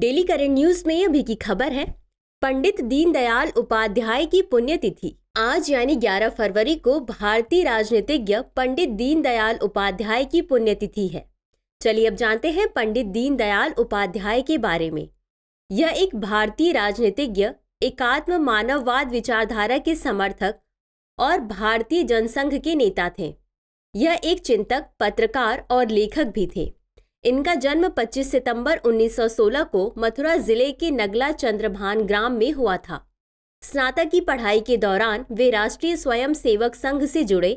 daily current news में अभी की खबर है पंडित दीनदयाल उपाध्याय की पुण्यतिथि आज यानी 11 फरवरी को भारतीय राजनीतिज्ञ पंडित दीनदयाल उपाध्याय की पुण्यतिथि है चलिए अब जानते हैं पंडित दीनदयाल उपाध्याय के बारे में यह एक भारतीय राजनीतिज्ञ एकात्म मानववाद विचारधारा के समर्थक और भारतीय जनसंघ के नेता थे यह एक चिंतक पत्रकार और लेखक भी थे इनका जन्म 25 सितंबर 1916 को मथुरा जिले के नगला चंद्रभान ग्राम में हुआ था स्नातक की पढ़ाई के दौरान वे राष्ट्रीय स्वयं सेवक संघ से जुड़े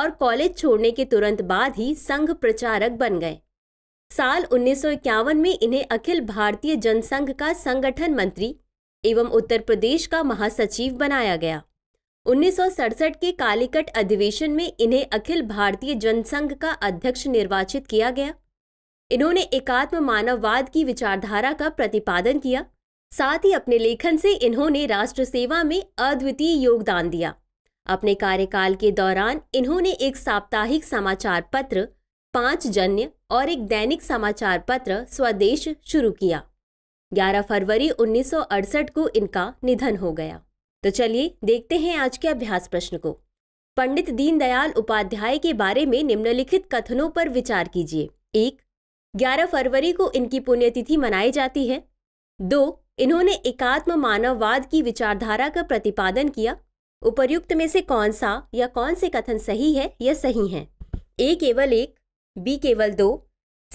और कॉलेज छोड़ने के तुरंत बाद ही संघ प्रचारक बन गए साल उन्नीस में इन्हें अखिल भारतीय जनसंघ का संगठन मंत्री एवं उत्तर प्रदेश का महासचिव बनाया गया उन्नीस के कालीकट अधिवेशन में इन्हें अखिल भारतीय जनसंघ का अध्यक्ष निर्वाचित किया गया इन्होंने एकात्म मानववाद की विचारधारा का प्रतिपादन किया साथ ही अपने लेखन से इन्होंने राष्ट्र सेवा में अद्वितीय योगदान दिया अपने कार्यकाल के दौरान इन्होंने एक साप्ताहिक समाचार पत्र पांच जन्य और एक दैनिक समाचार पत्र स्वदेश शुरू किया 11 फरवरी 1968 को इनका निधन हो गया तो चलिए देखते हैं आज के अभ्यास प्रश्न को पंडित दीनदयाल उपाध्याय के बारे में निम्नलिखित कथनों पर विचार कीजिए एक 11 फरवरी को इनकी पुण्यतिथि मनाई जाती है दो इन्होंने एकात्म मानववाद की विचारधारा का प्रतिपादन किया उपर्युक्त में से कौन सा या कौन से कथन सही है या सही है ए केवल एक बी केवल दो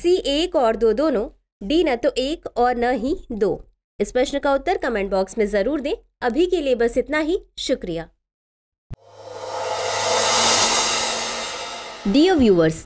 सी एक और दो दोनों डी न तो एक और न ही दो इस प्रश्न का उत्तर कमेंट बॉक्स में ज़रूर दें अभी के लिए बस इतना ही शुक्रिया डियर व्यूअर्स